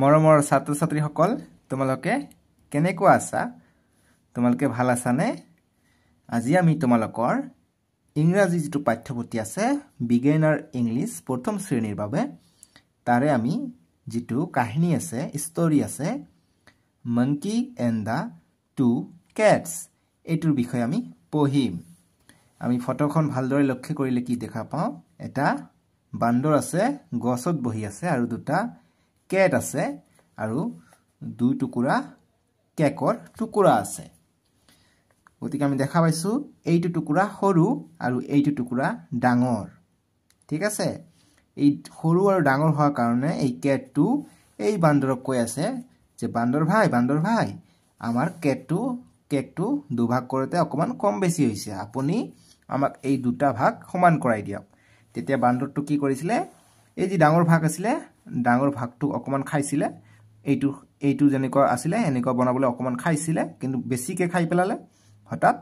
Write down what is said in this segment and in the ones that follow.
মৰমৰ ছাত্ৰ ছাত্ৰীসকল তোমালোকে কেনেকুৱা আছা তোমালোকে ভাল আছানে আজি আমি তোমালোকৰ ইংৰাজী যিটো পাঠ্যপুথি আছে বিগেনাৰ ইংলিছ প্ৰথম শ্ৰেণীৰ বাবে তাৰে আমি যিটো কাহিনী আছে ষ্টৰি আছে monkey and the two cats এইটোৰ বিষয়ে আমি পঢ়িম আমি ফটোখন ভালদৰে লক্ষ্য কৰিলে কি দেখা পাওঁ এটা বান্দৰ আছে গছত বহি আছে আৰু দুটা কেট আছে আৰু দুই টুকুৰা কেকৰ টুকুৰা আছে গতিকে আমি দেখা পাইছোঁ এইটো টুকুৰা সৰু আৰু এইটো টুকুৰা ডাঙৰ ঠিক আছে এই সৰু আৰু ডাঙৰ হোৱাৰ কাৰণে এই কেটটো এই বান্দৰক কৈ আছে যে বান্দৰ ভাই বান্দৰ ভাই আমাৰ কেটটো কেকটো দুভাগ কৰোঁতে অকণমান কম বেছি হৈছে আপুনি আমাক এই দুটা ভাগ সমান কৰাই দিয়ক তেতিয়া বান্দৰটো কি কৰিছিলে এই যি ডাঙৰ ভাগ আছিলে ডাঙৰ ভাগটো অকণমান খাইছিলে এইটো এইটো যেনেকুৱা আছিলে এনেকুৱা বনাবলৈ অকণমান খাইছিলে কিন্তু বেছিকৈ খাই পেলালে হঠাৎ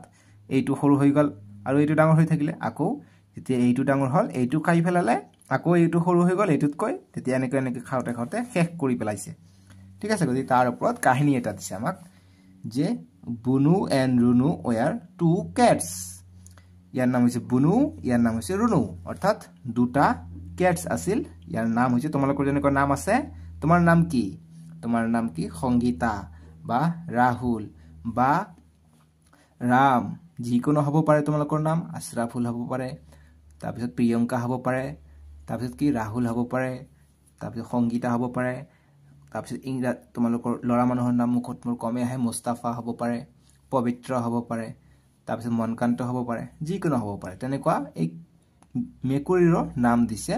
এইটো সৰু হৈ গ'ল আৰু এইটো ডাঙৰ হৈ থাকিলে আকৌ যেতিয়া এইটো ডাঙৰ হ'ল এইটো খাই পেলালে আকৌ এইটো সৰু হৈ গ'ল এইটোতকৈ তেতিয়া এনেকৈ এনেকৈ খাওঁতে খাওঁতে শেষ কৰি পেলাইছে ঠিক আছে গতিকে তাৰ ওপৰত কাহিনী এটা দিছে আমাক যে Bunu and Runu were two cats ইয়াৰ নাম হৈছে বুনু ইয়াৰ নাম হৈছে ৰুণু অৰ্থাৎ দুটা কেটছ আছিল ইয়াৰ নাম হৈছে তোমালোকৰ যেনেকুৱা নাম আছে তোমাৰ নাম কি তোমাৰ নাম কি সংগীতা বা ৰাহুল বা ৰাম যিকোনো হব পাৰে তোমালোকৰ নাম আশ্ৰাফুল হব পাৰে তাৰপিছত প্ৰিয়ংকা হব পাৰে তাৰপিছত কি ৰাহুল হব পাৰে তাৰপিছত সংগীতা হব পাৰে তাৰপিছত ইংৰাজ তোমালোকৰ ল'ৰা মানুহৰ নাম মুখত মোৰ কমে আহে মুস্তাফা হব পাৰে পবিত্ৰ হব পাৰে তাৰপিছত মনকান্ত হব পাৰে যিকোনো হব পাৰে তেনেকুৱা এই মেকুৰীৰ নাম দিছে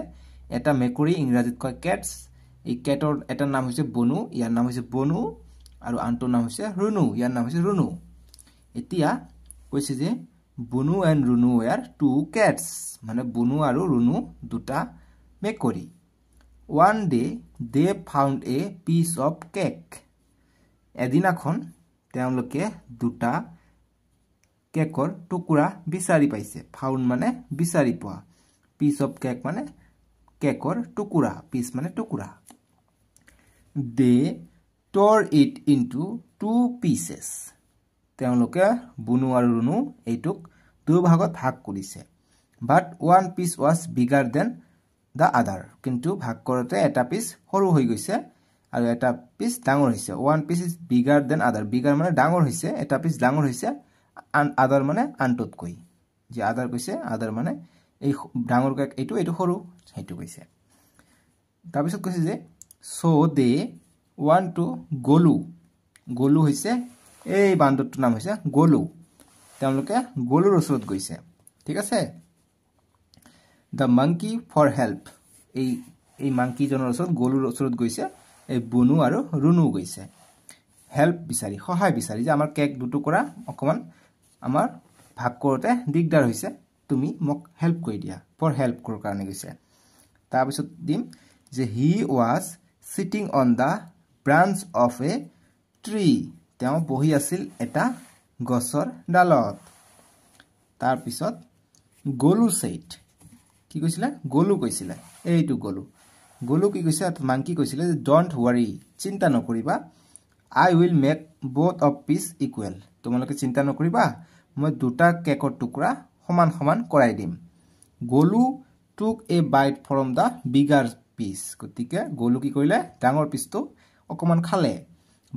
এটা মেকুৰী ইংৰাজীত কয় কেটছ এই কেটৰ এটা নাম হৈছে বনু ইয়াৰ নাম হৈছে বনু আৰু আনটোৰ নাম হৈছে ৰুণু ইয়াৰ নাম হৈছে ৰুণু এতিয়া কৈছে যে Bonu and Runu were two cats মানে বনু আৰু ৰুণু দুটা মেকুৰী one day they found a piece of cake এদিনাখন তেওঁলোকে দুটা কেকৰ টুকুৰা বিচাৰি পাইছে ফাউণ্ড মানে বিচাৰি পোৱা পিচ অফ কেক মানে কেকৰ টুকুৰা পিচ মানে টুকুৰা they tore it into two pieces তেওঁলোকে বুনু আৰু ৰুণু এইটোক দুভাগত ভাগ কৰিছে but one piece was bigger than the other কিন্তু ভাগ কৰোঁতে এটা পিচ সৰু হৈ গৈছে আৰু এটা পিচ ডাঙৰ হৈছে one piece is bigger than other bigger মানে ডাঙৰ হৈছে এটা পিচ ডাঙৰ হৈছে আদাৰ মানে আনটোতকৈ যে আদাৰ কৈছে আদাৰ মানে এই ডাঙৰ কাক এইটো এইটো সৰু সেইটো কৈছে তাৰপিছত কৈছে যে চ' দে ওৱান টু গলু গলু হৈছে এই বান্দৰটোৰ নাম হৈছে গলু তেওঁলোকে গলুৰ ওচৰত গৈছে ঠিক আছে দ্য মাংকি ফৰ হেল্প এই এই মাংকিজনৰ ওচৰত গলুৰ ওচৰত গৈছে এই বনু আৰু ৰুণু গৈছে হেল্প বিচাৰি সহায় বিচাৰি যে আমাৰ কেক দুটুকুৰা অকণমান আমাৰ ভাগ কৰোঁতে দিগদাৰ হৈছে তুমি মোক হেল্প কৰি দিয়া ফৰ হেল্প কৰোঁ কাৰণে গৈছে তাৰপিছত দিম যে he was sitting on the branch of a tree তেওঁ বহি আছিল এটা গছৰ ডালত তাৰপিছত গলু ছেইট কি কৈছিলে গলু কৈছিলে এইটো গলু গলু কি কৈছিলে মাংকি কৈছিলে যে ডণ্ট ৱাৰী চিন্তা নকৰিবা I will make both of piece equal তোমালোকে চিন্তা নকৰিবা মই দুটা কেকৰ টুকুৰা সমান সমান করাই দিম Golu took a bite from the bigger piece গতি গলু কি করলে ডর পিস তো অকমান খালে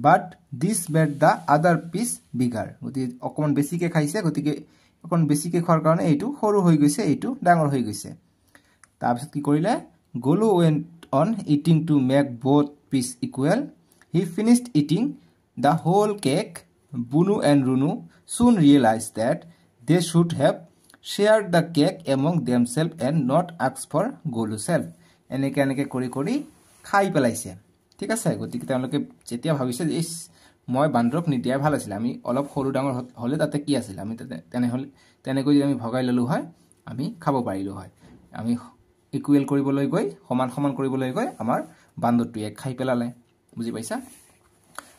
but this bet the other piece bigger গতি অকমান বেশিকে খাইছে গতি অকন বেশিকে খাওয়ার কারণে এই সরু হয়ে গেছে এই ডর হয়ে গেছে তারপর কি করলে Golu went on eating to make both piece equal he finished eating the whole cake Bunu and Runu soon realise that they should have share the cake among themselves and not আক্স ফৰ গ'লো চেল্ফ এনেকৈ এনেকৈ কৰি কৰি খাই পেলাইছে ঠিক আছে গতিকে তেওঁলোকে যেতিয়া ভাবিছে যে ইছ মই বান্দৰৱ নিদিয়াই ভাল আছিলে আমি অলপ সৰু ডাঙৰ হ'লে তাতে কি আছিলে আমি তাতে তেনেহ'লে তেনেকৈ যদি আমি ভগাই ল'লোঁ হয় আমি খাব পাৰিলোঁ হয় আমি ইকুৱেল কৰিবলৈ গৈ সমান সমান কৰিবলৈ গৈ আমাৰ বান্দৰটোৱে খাই পেলালে বুজি পাইছা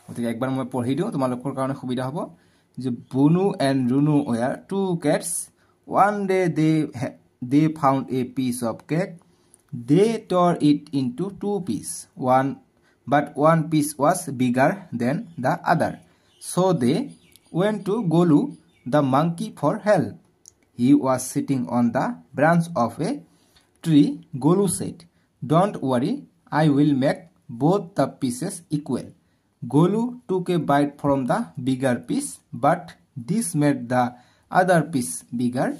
গতিকে একবাৰ মই পঢ়ি দিওঁ তোমালোকৰ কাৰণে সুবিধা হ'ব যে Bunu and Runu were two cats One day they, they found a piece of cake. They tore it into two pieces, one, but one piece was bigger than the other. So they went to Golu, the monkey, for help. He was sitting on the branch of a tree. Golu said, Don't worry, I will make both the pieces equal. Golu took a bite from the bigger piece, but this made the other piece bigger.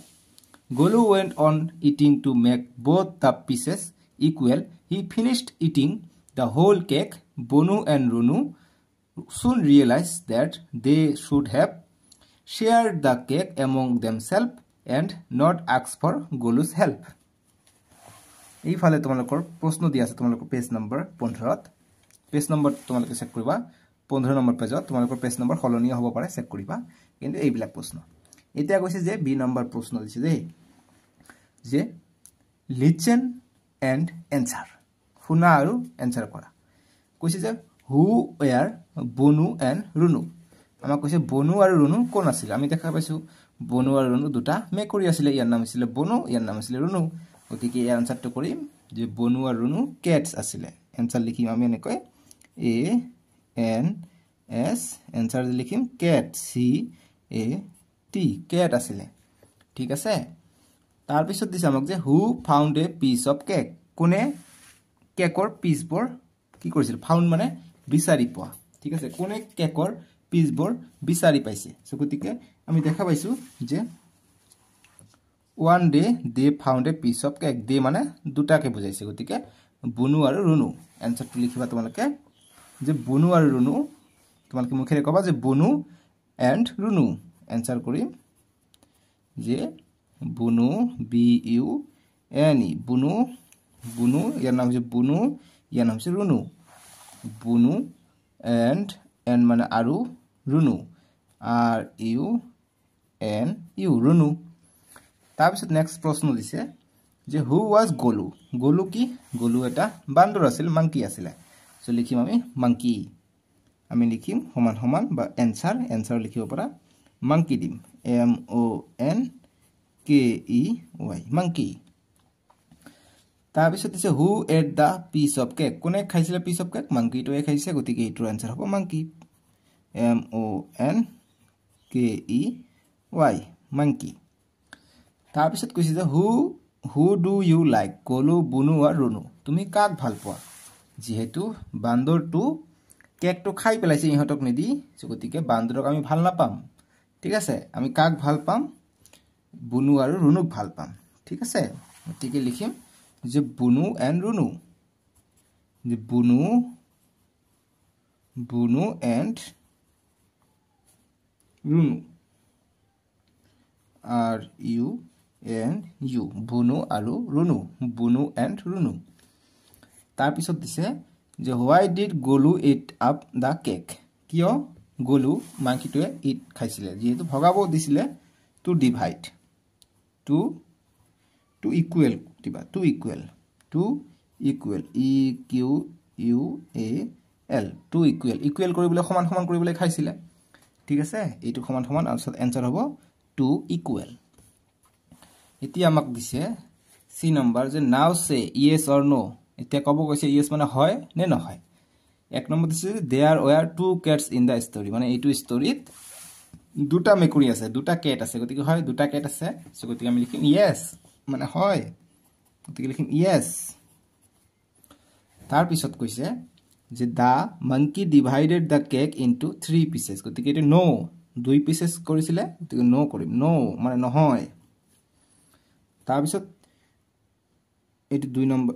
Golu went on eating to make both the pieces equal. He finished eating the whole cake. Bonu and Runu soon realized that they should have shared the cake among themselves and not asked for Golu's help. এইফালে তোমালোকৰ প্ৰশ্ন দিয়া আছে তোমালোকৰ page number পোন্ধৰত page number তোমালোকে check কৰিবা পোন্ধৰ নম্বৰ পেজত তোমালোকৰ পেজ নম্বৰ সলনি হ'ব পাৰে চেক কৰিবা কিন্তু এইবিলাক প্ৰশ্ন এতিয়া কৈছে যে বি নম্বৰ প্ৰশ্ন দিছে দেই যে লিচেন এণ্ড এনচাৰ শুনা আৰু এনচাৰ কৰা কৈছে যে who are Bonu and Runu আমাক কৈছে বনু আৰু ৰুণু কোন আছিলে আমি দেখা পাইছোঁ বনু আৰু ৰুণু দুটা মেকুৰী আছিলে ইয়াৰ নাম আছিলে বনু ইয়াৰ নাম আছিলে ৰুণু গতিকে এই এনচাৰটো কৰিম যে বনু আৰু ৰুণু কেটছ আছিলে এনচাৰ লিখিম আমি এনেকৈ এ এন এছ এনচাৰ লিখিম কেট চি এ টি কেট আছিলে ঠিক আছে তাৰপিছত দিছে আমাক যে who found a piece of cake কোনে কেকৰ পিচবোৰ কি কৰিছিল ফাউণ্ড মানে বিচাৰি পোৱা ঠিক আছে কোনে কেকৰ পিচবোৰ বিচাৰি পাইছে চ' গতিকে আমি দেখা পাইছোঁ যে one day they found a piece of cake they মানে দুটাকৈ বুজাইছে গতিকে বনু আৰু ৰুণু এনচাৰটো লিখিবা তোমালোকে যে বনু আৰু ৰুণু তোমালোকে মুখেৰে ক'বা যে বনু এণ্ড ৰুণু এনসার করিম যে Bunu B U N E বুনু বুনু ইয়ার নাম হচ্ছে বুনু ইয়ার নাম হচ্ছে রুনু বুনু এন্ড এন মানে আরু Runu R U N U Runu তারপর নেক্সট প্রশ্ন দিছে যে হু ওয়াজ গোলু গোলু কি গোলু এটা বান্দর আসলে মাংকি আসলে সো লিখিম আমি মাংকি আমি লিখিম সমান সমান বা এনসার এনসার লিখিব পৰা মাংকি দিম M O' N K E Y monkey তাৰপিছত দিছে who ate the piece of cake কোনে খাইছিলে পিচ অফ কেক মাংকিটোৱে খাইছে গতিকে এইটোৰ আনচাৰ হ'ব monkey M O' N K E Y monkey তাৰপিছত কৈছে যে who who do you like কলো বুনু আৰু ৰুণু তুমি কাক ভাল পোৱা যিহেতু বান্দৰটো কেকটো খাই পেলাইছে ইহঁতক নিদি গতিকে বান্দৰক আমি ভাল নাপাম ঠিক আছে আমি কাক ভাল পাম বুনু আৰু ৰুণুক ভাল পাম ঠিক আছে গতিকে লিখিম যে বুনু এণ্ড ৰুণু যে Bunu Bunu and Runu are you and you Bunu আৰু ৰুণু বুনু এণ্ড ৰুণু তাৰপিছত দিছে যে why did Golo eat up the cake কিয় গলো মাংসীটোৱে ইট খাইছিলে যিহেতু ভগাব দিছিলে to divide to two equal কিবা two equal two equal E Q U A L two equal equal কৰিবলৈ সমান সমান কৰিবলৈ খাইছিলে ঠিক আছে এইটো সমান সমান তাৰপিছত এনচাৰ হ'ব টু ইকুৱেল এতিয়া আমাক দিছে চি নম্বৰ যে নাও চে ইয়েছ অৰ ন' এতিয়া ক'ব গৈছে ইয়েছ মানে হয় নে নহয় এক নম্বৰ দিছে they are we are two cats in the story মানে এইটো ষ্টৰীত দুটা মেকুৰী আছে দুটা কেট আছে গতিকে হয় দুটা কেট আছে চ' গতিকে আমি লিখিম য়েছ মানে হয় গতিকে লিখিম য়েছ তাৰপিছত কৈছে যে the monkey divided the cake in two three pieces গতিকে এইটো ন' দুই পিচেছ কৰিছিলে গতিকে ন' কৰিম ন' মানে নহয় তাৰপিছত এইটো দুই নম্বৰ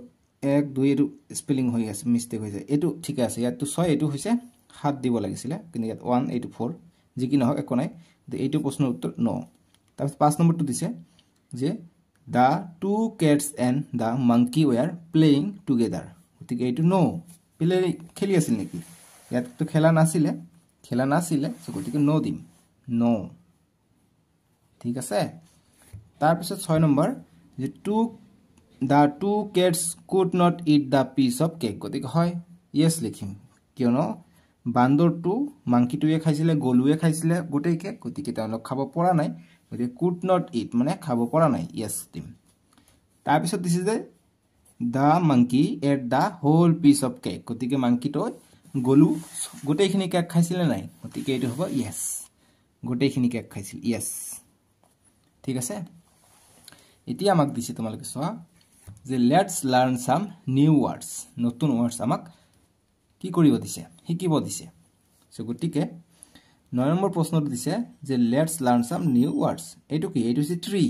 এক দুই এইটো স্পেলিং হৈ আছে মিষ্টেক হৈ হৈছে এইটো ঠিকে আছে ইয়াততো ছয় এইটো হৈছে সাত দিব লাগিছিলে কিন্তু ইয়াত ওৱান এইটো ফ'ৰ যি কি নহওক একো নাই এইটো প্ৰশ্নৰ উত্তৰ ন তাৰপিছত পাঁচ নম্বৰটো দিছে যে the two cats and the monkey were playing together গতিকে এইটো ন' প্লে খেলি আছিল নেকি ইয়াততো খেলা নাছিলে খেলা নাছিলে চ' গতিকে ন' দিম ন' ঠিক আছে তাৰপিছত ছয় নম্বৰ যে two the two cats could not eat the piece of cake গতিকে হয় য়েছ লিখিম কিয়নো বান্দৰটো মাংকিটোৱে খাইছিলে গলুৱে খাইছিলে গোটেই কেক গতিকে তেওঁলোক খাব পৰা নাই গতিকে কুড নট ইট মানে খাব পৰা নাই য়েছ দিম তাৰপিছত দিছে যে the monkey ate the whole piece of cake গতিকে মাংকিটোৱে গলু গোটেইখিনি কেক খাইছিলে নাই গতিকে এইটো হ'ব য়েছ গোটেইখিনি কেক খাইছিল য়েছ ঠিক আছে এতিয়া আমাক দিছে তোমালোকে চোৱা যে let's learn some new words নতুন ৱৰ্ডছ আমাক কি কৰিব দিছে শিকিব দিছে চ' গতিকে ন নম্বৰ প্ৰশ্নটো দিছে যে let's learn some new words এইটো কি এইটো হৈছে ট্ৰি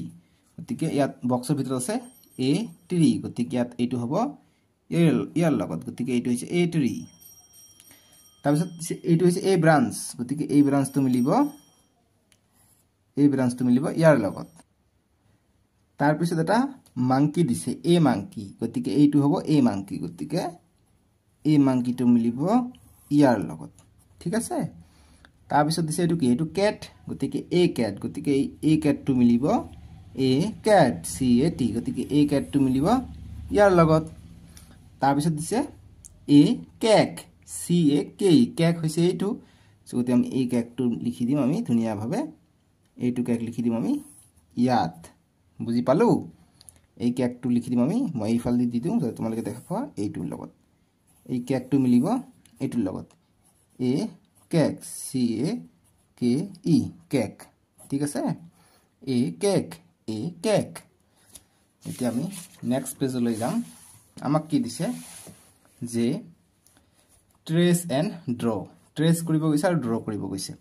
গতিকে ইয়াত বক্সৰ ভিতৰত আছে এ ট্ৰি গতিকে ইয়াত এইটো হ'ব ইয়াৰ লগত গতিকে এইটো হৈছে এ ট্ৰি তাৰপিছত এইটো হৈছে এ ব্ৰাঞ্চ গতিকে এই ব্ৰাঞ্চটো মিলিব এই ব্ৰাঞ্চটো মিলিব ইয়াৰ লগত তাৰপিছত এটা মাংকি দিছে এ মাংকি গতিকে এইটো হ'ব এ মাংকি গতিকে এই মাংকিটো মিলিব ইয়াৰ লগত ঠিক আছে তাৰপিছত দিছে এইটো কি এইটো কেট গতিকে এ কেট গতিকে এ কেটটো মিলিব এ কেট চি এ টি গতিকে এ কেটটো মিলিব ইয়াৰ লগত তাৰপিছত দিছে A cake C A K cake হৈছে এইটো চ' গতিকে আমি এই কেকটো লিখি দিম আমি ধুনীয়াভাৱে এইটো কেক লিখি দিম আমি ইয়াত বুজি পালোঁ এই কেকটো লিখি দিম আমি মই এইফালেদি দি দিওঁ যাতে তোমালোকে দেখা পোৱা এইটোৰ লগত এই কেকটো মিলিব এইটোৰ লগত A cake C A K E cake ঠিক আছে এ কেক এ কেক এতিয়া আমি নেক্সট পেজলৈ যাম আমাক কি দিছে যে ট্ৰেছ এণ্ড ড্ৰ ট্ৰেছ কৰিব গৈছে আৰু ড্ৰ কৰিব গৈছে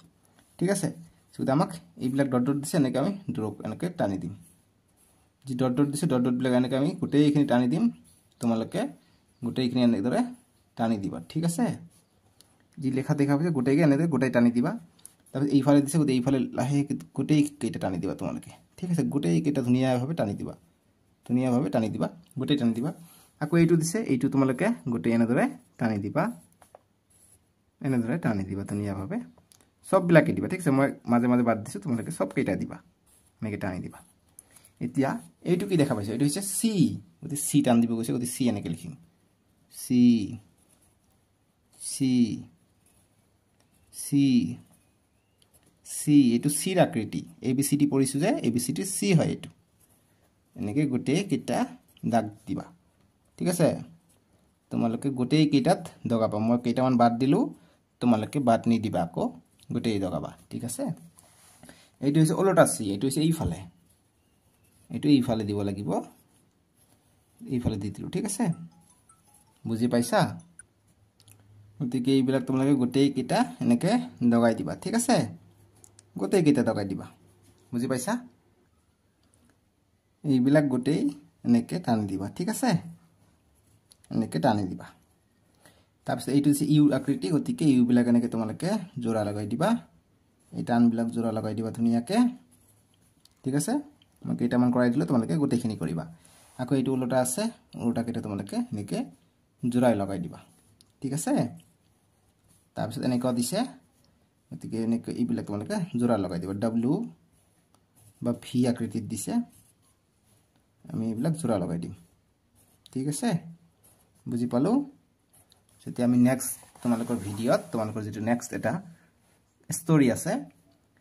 ঠিক আছে গতিকে আমাক এইবিলাক ডট ডট দিছে এনেকৈ আমি ড্ৰ এনেকৈ টানি দিম যি ডট ডট দিছে ডট ডটবিলাক এনেকৈ আমি গোটেইখিনি টানি দিম তোমালোকে গোটেইখিনি এনেদৰে টানি দিবা ঠিক আছে যি লেখা দেখা পাইছে গোটেইকে এনেদৰে গোটেই টানি দিবা তাৰপিছত এইফালে দিছে গোটেই এইফালে লাহে গোটেইকেইটা টানি দিবা তোমালোকে ঠিক আছে গোটেইকেইটা ধুনীয়াভাৱে টানি দিবা ধুনীয়াভাৱে টানি দিবা গোটেই টানি দিবা আকৌ এইটো দিছে এইটো তোমালোকে গোটেই এনেদৰে টানি দিবা এনেদৰে টানি দিবা ধুনীয়াভাৱে চববিলাকেই দিবা ঠিক আছে মই মাজে মাজে বাদ দিছোঁ তোমালোকে চবকেইটা দিবা এনেকৈ টানি দিবা এতিয়া এইটো কি দেখা পাইছোঁ এইটো হৈছে চি গতি চি টান দিব গৈছে গতিকে চি এনেকৈ লিখিম চি চি চি চি এইটো চিৰ আকৃতি এ বি চি টি পঢ়িছোঁ যে A B C T C হয় এইটো এনেকৈ গোটেইকেইটা দাগ দিবা ঠিক আছে তোমালোকে গোটেইকেইটাত দগাবা মই কেইটামান বাদ দিলোঁ তোমালোকে বাদ নিদিবা আকৌ গোটেই দগাবা ঠিক আছে এইটো হৈছে ওলোটা চি এইটো হৈছে এইফালে এইটো ইফালে দিব লাগিব ইফালে দি দিলোঁ ঠিক আছে বুজি পাইছা গতিকে এইবিলাক তোমালোকে গোটেইকেইটা এনেকৈ দগাই দিবা ঠিক আছে গোটেইকেইটা দগাই দিবা বুজি পাইছা এইবিলাক গোটেই এনেকৈ টানি দিবা ঠিক আছে এনেকৈ টানি দিবা তাৰপিছত এইটো হৈছে ইউ আকৃতি গতিকে ইউবিলাক এনেকৈ তোমালোকে যোৰা লগাই দিবা এই টানবিলাক জোৰা লগাই দিবা ধুনীয়াকৈ ঠিক আছে তোমাক কেইটামান কৰাই দিলে তোমালোকে গোটেইখিনি কৰিবা আকৌ এইটো ওলোটা আছে ওলোটাকেইটা তোমালোকে এনেকৈ জোৰাই লগাই দিবা ঠিক আছে তাৰপিছত এনেকুৱা দিছে গতিকে এনেকৈ এইবিলাক তোমালোকে জোৰা লগাই দিবা ডাব্লিউ বা ভি আকৃতিত দিছে আমি এইবিলাক জোৰা লগাই দিম ঠিক আছে বুজি পালোঁ যেতিয়া আমি নেক্সট তোমালোকৰ ভিডিঅ'ত তোমালোকৰ যিটো নেক্সট এটা ষ্টৰি আছে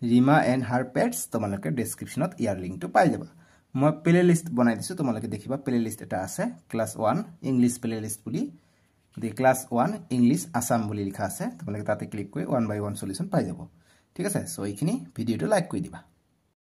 ৰিমা এণ্ড হাৰ পেটছ তোমালোকে ডেছক্ৰিপশ্যনত ইয়াৰ লিংকটো পাই যাবা মই প্লে লিষ্ট বনাই দিছোঁ তোমালোকে দেখিবা প্লে লিষ্ট এটা আছে class one English playlist বুলি গতিকে ক্লাছ ওৱান ইংলিছ আছাম বুলি লিখা আছে তোমালোকে তাতে ক্লিক কৰি ওৱান বাই ওৱান চলিউশ্যন পাই যাব ঠিক আছে চ' এইখিনি ভিডিঅ'টো লাইক কৰি দিবা